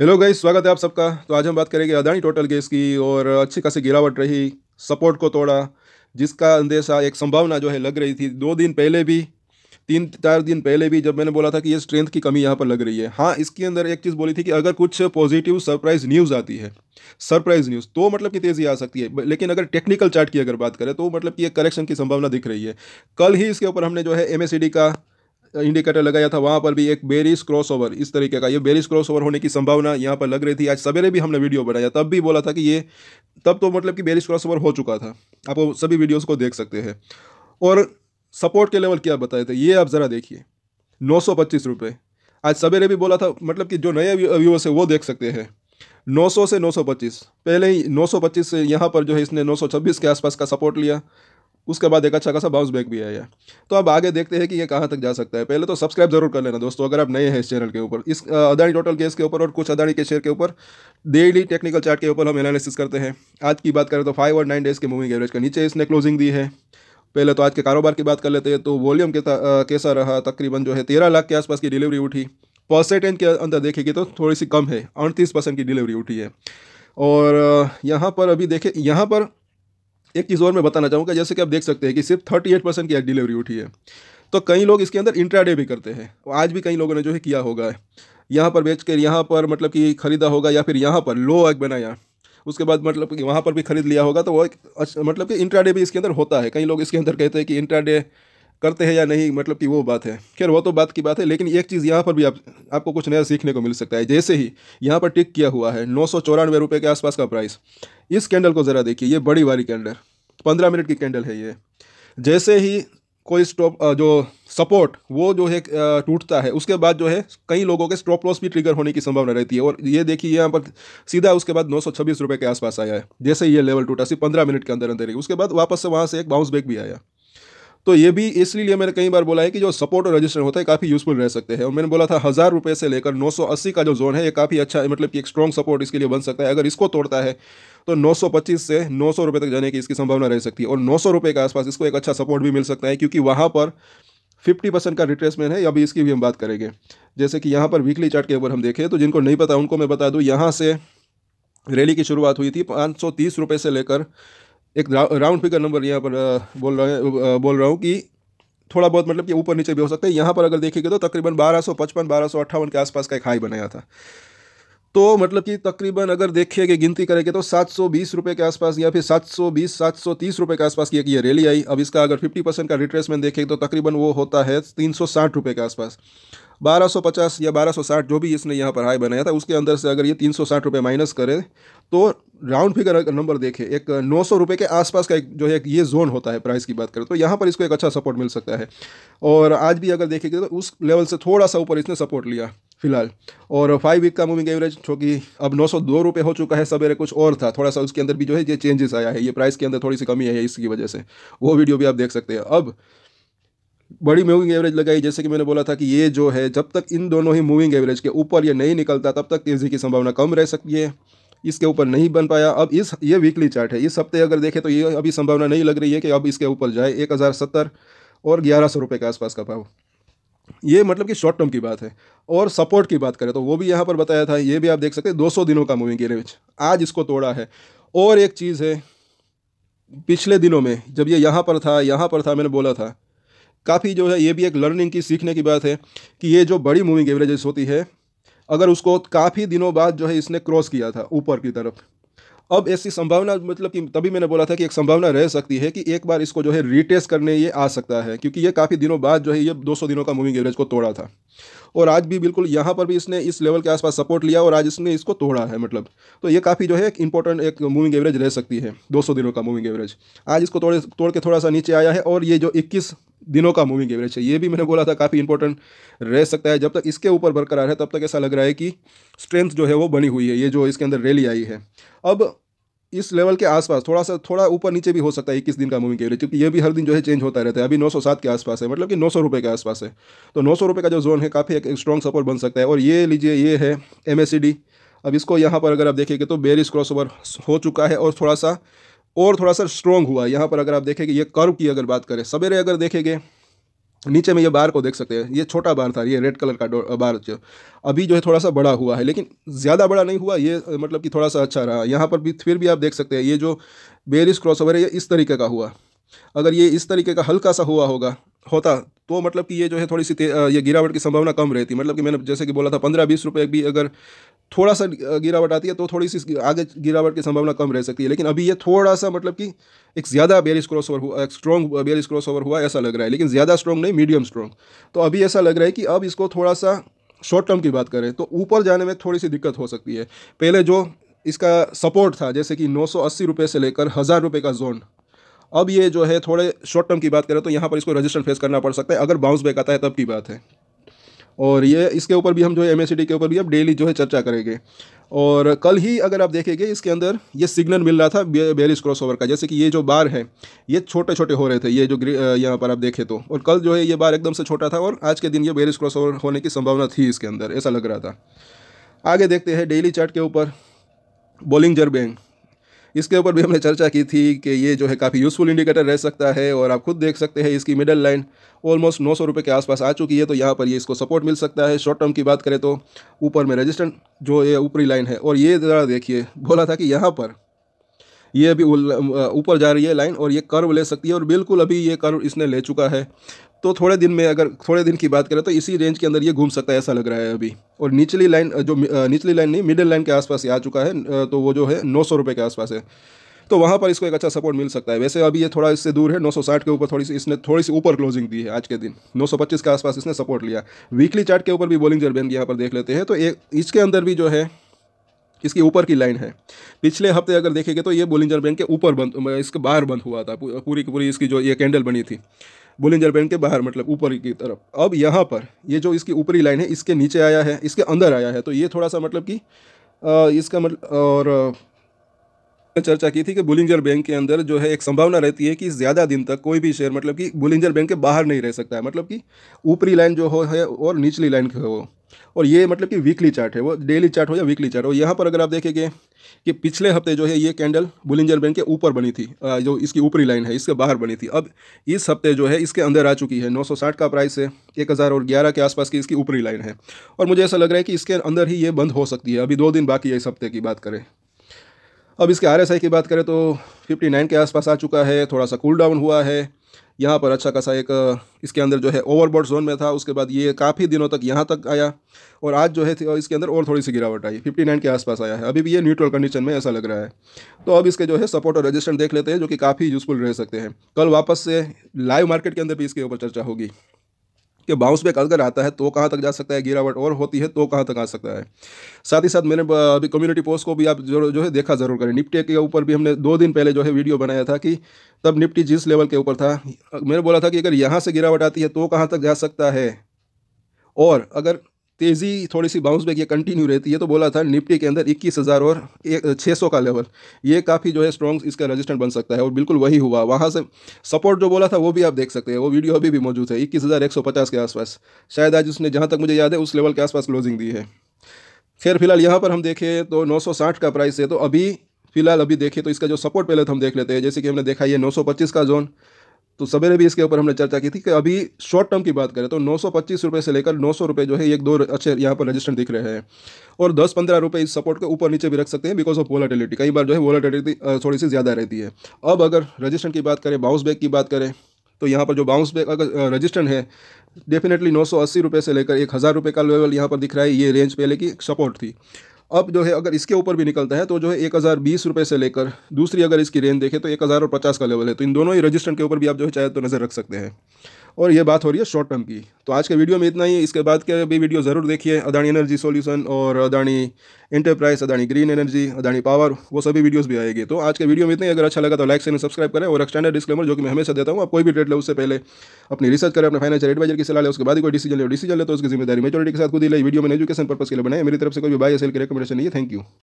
hello गई स्वागत है आप सबका तो आज हम बात करेंगे अदानी टोटल गैस की और अच्छी खासी गिरावट रही सपोर्ट को तोड़ा जिसका अंदेशा एक संभावना जो है लग रही थी दो दिन पहले भी तीन चार दिन पहले भी जब मैंने बोला था कि ये स्ट्रेंथ की कमी यहाँ पर लग रही है हाँ इसके अंदर एक चीज़ बोली थी कि अगर कुछ पॉजिटिव सरप्राइज न्यूज़ आती है सरप्राइज न्यूज़ तो मतलब कि तेज़ी आ सकती है लेकिन अगर टेक्निकल चार्ट की अगर बात करें तो मतलब कि ये करेक्शन की संभावना दिख रही है कल ही इसके ऊपर हमने जो है एम का इंडिकेटर लगाया था वहाँ पर भी एक बेरिस क्रॉसओवर इस तरीके का ये बेरिस क्रॉसओवर होने की संभावना यहाँ पर लग रही थी आज सवेरे भी हमने वीडियो बनाया तब भी बोला था कि ये तब तो मतलब कि बेरिस क्रॉसओवर हो चुका था आप सभी वीडियोज़ को देख सकते हैं और सपोर्ट के लेवल क्या बताए थे ये आप ज़रा देखिए नौ सौ पच्चीस आज सवेरे भी बोला था मतलब कि जो नए व्यूअर्स है वो देख सकते हैं 900 से 925 पहले ही 925 से यहाँ पर जो है इसने 926 के आसपास का सपोर्ट लिया उसके बाद एक अच्छा खासा बाउंस बैक भी आया तो अब आगे देखते हैं कि ये कहाँ तक जा सकता है पहले तो सब्सक्राइब जरूर कर लेना दोस्तों अगर आप नए हैं इस चैनल के ऊपर इस अदानी टोटल केस के ऊपर और कुछ अदानी के शेयर के ऊपर डेली टेक्निकल चार्ट के ऊपर हम एनालिसिस करते हैं आज की बात करें तो फाइव और नाइन डेज के मूविंग एवरेज का नीचे इसने क्लोजिंग दी है पहले तो आज के कारोबार की बात कर लेते हैं तो वॉल्यूम कैसा रहा तकरीबन जो है तेरह लाख के आसपास की डिलीवरी उठी परसेंटेज के अंदर देखेगी तो थोड़ी सी कम है अड़तीस परसेंट की डिलीवरी उठी है और यहाँ पर अभी देखे यहाँ पर एक चीज़ और मैं बताना चाहूँगा जैसे कि आप देख सकते हैं कि सिर्फ थर्टी एट परसेंट की डिलीवरी उठी है तो कई लोग इसके अंदर इंट्राडे भी करते हैं आज भी कई लोगों ने जो है किया होगा यहाँ पर बेच कर यहाँ पर मतलब कि ख़रीदा होगा या फिर यहाँ पर लो एग बनाया उसके बाद मतलब कि वहाँ पर भी ख़रीद लिया होगा तो वो एक मतलब कि इंट्राडे भी इसके अंदर होता है कई लोग इसके अंदर कहते हैं कि इंट्राडे करते हैं या नहीं मतलब कि वो बात है खैर वो तो बात की बात है लेकिन एक चीज़ यहाँ पर भी आप आपको कुछ नया सीखने को मिल सकता है जैसे ही यहाँ पर टिक किया हुआ है नौ सौ चौरानवे रुपये के आसपास का प्राइस इस कैंडल को ज़रा देखिए ये बड़ी वाली कैंडल पंद्रह मिनट की कैंडल है ये जैसे ही कोई स्टॉप जो सपोर्ट वो जो है टूटता है उसके बाद जो है कई लोगों के स्टॉप लॉस भी ट्रिगर होने की संभावना रहती है और ये देखिए यहाँ पर सीधा उसके बाद नौ सौ के आसपास आया है जैसे ये लेवल टूटा सिर्फ पंद्रह मिनट के अंदर अंदर ही उसके बाद वापस से वहाँ से एक बाउंस बैक भी आया तो ये भी इसलिए मैंने कई बार बोला है कि जो सपोर्ट और रजिस्टर होता है काफ़ी यूजफुल रह सकते हैं और मैंने बोला था हज़ार रुपये से लेकर 980 का जो जोन है ये काफ़ी अच्छा है मतलब कि एक स्ट्रॉन्ग सपोर्ट इसके लिए बन सकता है अगर इसको तोड़ता है तो 925 से नौ सौ तक जाने की इसकी संभावना रह सकती है और नौ सौ के आसपास इसको एक अच्छा सपोर्ट भी मिल सकता है क्योंकि वहाँ पर फिफ्टी परसेंट का रिट्रेसमेंट है अभी इसकी भी हम बात करेंगे जैसे कि यहाँ पर वीकली चार्ट के ऊपर हम देखें तो जिनको नहीं पता उनको मैं बता दूँ यहाँ से रैली की शुरुआत हुई थी पाँच सौ से लेकर एक राउंड फिगर नंबर यहाँ पर बोल रहे बोल रहा हूँ कि थोड़ा बहुत मतलब कि ऊपर नीचे भी हो सकता है यहाँ पर अगर देखिएगा तो तकरीबन सौ 1258 के आसपास का एक हाई बनाया था तो मतलब कि तकरीबन अगर कि गिनती करेंगे तो सात सौ बीस रुपये के आसपास या फिर सात सौ बीस सात सौ तीस रुपये के आसपास की एक ये रैली आई अब इसका अगर फिफ्टी परसेंट का रिट्रेसमेंट देखें तो तकरीबन वो होता है तीन सौ साठ रुपये के आसपास बारह सौ पचास या बारह सौ साठ जो भी इसने यहाँ पर हाई बनाया था उसके अंदर से अगर ये तीन सौ साठ रुपये माइनस करें तो राउंड फिगर नंबर देखें एक नौ सौ रुपये के आसपास का एक जो है ये जोन होता है प्राइस की बात करें तो यहाँ पर इसको एक अच्छा सपोर्ट मिल सकता है और आज भी अगर देखेंगे तो उस लेवल से थोड़ा सा ऊपर इसने सपोर्ट लिया फिलहाल और फाइव वीक का मूविंग एवरेज जो कि अब नौ सौ दो रुपये हो चुका है सवेरे कुछ और था थोड़ा सा उसके अंदर भी जो है ये चेंजेस आया है ये प्राइस के अंदर थोड़ी सी कमी है इसकी वजह से वो वीडियो भी आप देख सकते हैं अब बड़ी मूविंग एवरेज लगाई जैसे कि मैंने बोला था कि ये जो है जब तक इन दोनों ही मूविंग एवरेज के ऊपर ये नहीं निकलता तब तक तेज़ी की संभावना कम रह सकती है इसके ऊपर नहीं बन पाया अब इस ये वीकली चार्ट है इस हफ्ते अगर देखें तो ये अभी संभावना नहीं लग रही है कि अब इसके ऊपर जाए एक हज़ार सत्तर और ग्यारह सौ रुपये के आसपास का भाव ये मतलब कि शॉर्ट टर्म की बात है और सपोर्ट की बात करें तो वो भी यहाँ पर बताया था ये भी आप देख सकते हैं 200 दिनों का मूविंग एवरेज आज इसको तोड़ा है और एक चीज़ है पिछले दिनों में जब ये यहाँ पर था यहाँ पर था मैंने बोला था काफ़ी जो है ये भी एक लर्निंग की सीखने की बात है कि ये जो बड़ी मूविंग एवरेजेस होती है अगर उसको काफ़ी दिनों बाद जो है इसने क्रॉस किया था ऊपर की तरफ अब ऐसी संभावना मतलब कि तभी मैंने बोला था कि एक संभावना रह सकती है कि एक बार इसको जो है रिटेस्ट करने ये आ सकता है क्योंकि ये काफ़ी दिनों बाद जो है ये 200 दिनों का मूविंग एवरेज को तोड़ा था और आज भी बिल्कुल यहाँ पर भी इसने इस लेवल के आसपास सपोर्ट लिया और आज इसने इसको तोड़ा है मतलब तो ये काफ़ी जो है एक इंपॉर्टेंट एक मूविंग एवरेज रह सकती है दो दिनों का मूविंग एवरेज आज इसको तोड़े तोड़ के थोड़ा सा नीचे आया है और ये जो इक्कीस दिनों का मूविंग एवरेज है ये भी मैंने बोला था काफ़ी इंपॉर्टेंट रह सकता है जब तक इसके ऊपर बरकरार है तब तक ऐसा लग रहा है कि स्ट्रेंथ जो है वो बनी हुई है ये जो इसके अंदर रैली आई है अब इस लेवल के आसपास थोड़ा सा थोड़ा ऊपर नीचे भी हो सकता है इक्कीस दिन का मूविंग एवरेज क्योंकि ये भी हर दिन जो है चेंज होता रहता है अभी 907 के आसपास है मतलब कि नौ सौ रुपये के आसपास है तो नौ सौ रुपये का जो जोन है काफ़ी एक, स्ट्रॉन्ग सपोर्ट बन सकता है और ये लीजिए ये है एम अब इसको यहाँ पर अगर आप देखेंगे तो बेरिस ओवर हो चुका है और थोड़ा सा और थोड़ा सा स्ट्रॉन्ग हुआ है यहाँ पर अगर आप देखेंगे ये कर्व की अगर बात करें सवेरे अगर देखेंगे नीचे में ये बार को देख सकते हैं ये छोटा बार था ये रेड कलर का बार जो अभी जो है थोड़ा सा बड़ा हुआ है लेकिन ज़्यादा बड़ा नहीं हुआ ये मतलब कि थोड़ा सा अच्छा रहा यहाँ पर भी फिर भी आप देख सकते हैं ये जो बेरिस क्रॉस ओवर है ये इस तरीके का हुआ अगर ये इस तरीके का हल्का सा हुआ होगा होता तो मतलब कि ये जो है थोड़ी सी ये गिरावट की संभावना कम रहती मतलब कि मैंने जैसे कि बोला था पंद्रह बीस रुपये भी अगर थोड़ा सा गिरावट आती है तो थोड़ी सी आगे गिरावट की संभावना कम रह सकती है लेकिन अभी ये थोड़ा सा मतलब कि एक ज़्यादा बेरिस क्रॉस ओवर हुआ एक स्ट्रॉन्ग बेरिस क्रॉस ओवर हुआ ऐसा लग रहा है लेकिन ज़्यादा स्ट्रॉन्ग नहीं मीडियम स्ट्रॉन्ग तो अभी ऐसा लग रहा है कि अब इसको थोड़ा सा शॉर्ट टर्म की बात करें तो ऊपर जाने में थोड़ी सी दिक्कत हो सकती है पहले जो इसका सपोर्ट था जैसे कि नौ से लेकर हज़ार रुपये का जोन अब ये जो है थोड़े शॉर्ट टर्म की बात करें तो यहाँ पर इसको रजिस्टर फेस करना पड़ सकता है अगर बाउंस बैक आता है तब की बात है और ये इसके ऊपर भी हम जो है एम के ऊपर भी हम डेली जो है चर्चा करेंगे और कल ही अगर आप देखेंगे इसके अंदर ये सिग्नल मिल रहा था बेरिस क्रॉसओवर का जैसे कि ये जो बार है ये छोटे छोटे हो रहे थे ये जो यहाँ पर आप देखें तो और कल जो है ये बार एकदम से छोटा था और आज के दिन ये बेरिस क्रॉसओवर होने की संभावना थी इसके अंदर ऐसा लग रहा था आगे देखते हैं डेली चार्ट के ऊपर बॉलिंग जर बैंक इसके ऊपर भी हमने चर्चा की थी कि ये जो है काफ़ी यूज़फुल इंडिकेटर रह सकता है और आप खुद देख सकते हैं इसकी मिडल लाइन ऑलमोस्ट नौ सौ रुपये के आसपास आ चुकी है तो यहाँ पर ये इसको सपोर्ट मिल सकता है शॉर्ट टर्म की बात करें तो ऊपर में रजिस्टेंट जो ये ऊपरी लाइन है और ये ज़रा देखिए बोला था कि यहाँ पर ये अभी ऊपर जा रही है लाइन और ये कर्व ले सकती है और बिल्कुल अभी ये कर्व इसने ले चुका है तो थोड़े दिन में अगर थोड़े दिन की बात करें तो इसी रेंज के अंदर ये घूम सकता है ऐसा लग रहा है अभी और निचली लाइन जो निचली लाइन नहीं मिडिल लाइन के आसपास ये आ चुका है तो वो जो है नौ सौ के आसपास है तो वहाँ पर इसको एक अच्छा सपोर्ट मिल सकता है वैसे अभी ये थोड़ा इससे दूर है 960 के ऊपर थोड़ी सी इसने थोड़ी सी ऊपर क्लोजिंग दी है आज के दिन 925 के आसपास इसने सपोर्ट लिया वीकली चार्ट के ऊपर भी बोलिंग बैंक यहाँ पर देख लेते हैं तो एक इसके अंदर भी जो है इसकी ऊपर की लाइन है पिछले हफ्ते अगर देखेंगे तो ये जर बैंक के ऊपर बंद इसके बाहर बंद हुआ था पूरी की पूरी इसकी जो ये कैंडल बनी थी बुलिंजर बैंड के बाहर मतलब ऊपर की तरफ अब यहाँ पर ये जो इसकी ऊपरी लाइन है इसके नीचे आया है इसके अंदर आया है तो ये थोड़ा सा मतलब कि इसका मतलब और चर्चा की थी कि बुलिंजर बैंक के अंदर जो है एक संभावना रहती है कि ज़्यादा दिन तक कोई भी शेयर मतलब कि बुलिंजर बैंक के बाहर नहीं रह सकता है मतलब कि ऊपरी लाइन जो हो है और निचली लाइन हो और ये मतलब कि वीकली चार्ट है वो डेली चार्ट हो या वीकली चार्ट हो यहाँ पर अगर आप देखेंगे कि पिछले हफ्ते जो है ये कैंडल बुलिंजर बैंड के ऊपर बनी थी जो इसकी ऊपरी लाइन है इसके बाहर बनी थी अब इस हफ्ते जो है इसके अंदर आ चुकी है 960 का प्राइस है एक हज़ार और ग्यारह के आसपास की इसकी ऊपरी लाइन है और मुझे ऐसा लग रहा है कि इसके अंदर ही ये बंद हो सकती है अभी दो दिन बाकी है इस हफ्ते की बात करें अब इसके आर की बात करें तो फिफ्टी के आसपास आ चुका है थोड़ा सा कूल डाउन हुआ है यहाँ पर अच्छा खासा एक इसके अंदर जो है ओवरबोर्ड जोन में था उसके बाद ये काफ़ी दिनों तक यहाँ तक आया और आज जो है इसके अंदर और थोड़ी सी गिरावट आई 59 के आसपास आया है अभी भी ये न्यूट्रल कंडीशन में ऐसा लग रहा है तो अब इसके जो है सपोर्ट और रजिस्टर देख लेते हैं जो कि काफ़ी यूज़फुल रह सकते हैं कल वापस से लाइव मार्केट के अंदर भी इसके ऊपर चर्चा होगी कि बाउंस बैक अगर आता है तो कहाँ तक जा सकता है गिरावट और होती है तो कहाँ तक आ सकता है साथ ही साथ मैंने अभी कम्युनिटी पोस्ट को भी आप जो जो है देखा ज़रूर करें निपटे के ऊपर भी हमने दो दिन पहले जो है वीडियो बनाया था कि तब निपटी जिस लेवल के ऊपर था मैंने बोला था कि अगर यहाँ से गिरावट आती है तो कहाँ तक जा सकता है और अगर तेज़ी थोड़ी सी बाउंस बैक ये कंटिन्यू रहती है तो बोला था निफ्टी के अंदर इक्कीस हज़ार और छः सौ का लेवल ये काफ़ी जो है स्ट्रॉन्ग इसका रेजिस्टेंट बन सकता है और बिल्कुल वही हुआ वहाँ से सपोर्ट जो बोला था वो भी आप देख सकते हैं वो वीडियो अभी भी मौजूद है इक्कीस हज़ार एक सौ पचास के आसपास शायद आज उसने जहाँ तक मुझे याद है उस लेवल के आसपास क्लोजिंग दी है खैर फिलहाल यहाँ पर हम देखें तो नौ का प्राइस है तो अभी फिलहाल अभी देखें तो इसका जो सपोर्ट पहले तो हम देख लेते हैं जैसे कि हमने देखा ये नौ का जोन तो सवेरे भी इसके ऊपर हमने चर्चा की थी कि अभी शॉर्ट टर्म की बात करें तो नौ रुपए से लेकर नौ रुपए जो है एक दो अच्छे यहाँ पर रजिस्टर दिख रहे हैं और दस पंद्रह रुपये इस सपोर्ट के ऊपर नीचे भी रख सकते हैं बिकॉज ऑफ वॉलाटिलिटी कई बार जो है वोलाटिलिटी थोड़ी सी ज़्यादा रहती है अब अगर रजिस्टर की बात करें बाउंस बैक की बात करें तो यहाँ पर जो बाउंस बैक अगर रजिस्टर है डेफिनेटली नौ सौ अस्सी रुपये से लेकर एक हज़ार रुपये का लेवल यहाँ पर दिख रहा है ये रेंज पहले की सपोर्ट थी अब जो है अगर इसके ऊपर भी निकलता है तो जो है एक हज़ार बीस रुपये से लेकर दूसरी अगर इसकी रेंज देखें तो एक हज़ार और पचास का लेवल है तो इन दोनों ही रजिस्टर के ऊपर भी आप जो है चाहे तो नज़र रख सकते हैं और ये बात हो रही है शॉर्ट टर्म की तो आज के वीडियो में इतना ही इसके बाद के भी वीडियो ज़रूर देखिए अदानी एनर्जी सॉल्यूशन और Adani enterprise Adani green energy Adani power वो सभी वीडियोस भी आएगी तो आज के वीडियो में इतना ही अगर अच्छा लगा तो लाइक से सब्सक्राइब करें और एक्सटैंडर्ड डिस्क्लेमर जो कि मैं हमेशा देता हूँ आप कोई भी ट्रेड ले उससे पहले अपनी रिसर्च करें अपने फाइनेंशियल एडवाइजर की सलाह ले उसके बाद कोई डिसीजन ले डिसीजन ले तो उसकी जिम्मेदारी मेजोरिटी के साथ खुद ही ले वीडियो मैंने एजुकेशन पर्पस के लिए बनाए मेरी तरफ से कोई भी बाय सेल की रिकमेंडेशन नहीं है थैंक यू